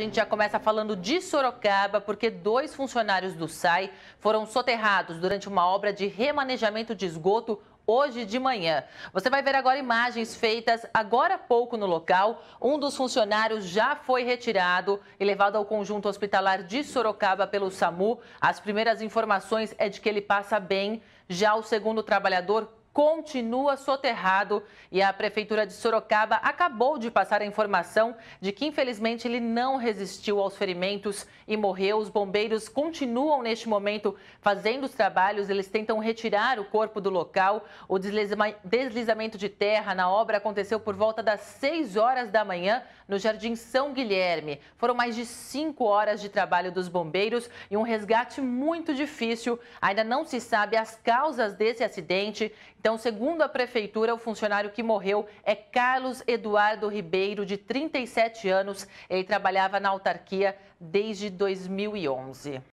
A gente já começa falando de Sorocaba, porque dois funcionários do SAI foram soterrados durante uma obra de remanejamento de esgoto hoje de manhã. Você vai ver agora imagens feitas agora há pouco no local. Um dos funcionários já foi retirado e levado ao conjunto hospitalar de Sorocaba pelo SAMU. As primeiras informações é de que ele passa bem. Já o segundo trabalhador continua soterrado e a Prefeitura de Sorocaba acabou de passar a informação de que, infelizmente, ele não resistiu aos ferimentos e morreu. Os bombeiros continuam, neste momento, fazendo os trabalhos. Eles tentam retirar o corpo do local. O deslizamento de terra na obra aconteceu por volta das 6 horas da manhã no Jardim São Guilherme. Foram mais de 5 horas de trabalho dos bombeiros e um resgate muito difícil. Ainda não se sabe as causas desse acidente. Então, segundo a prefeitura, o funcionário que morreu é Carlos Eduardo Ribeiro, de 37 anos. Ele trabalhava na autarquia desde 2011.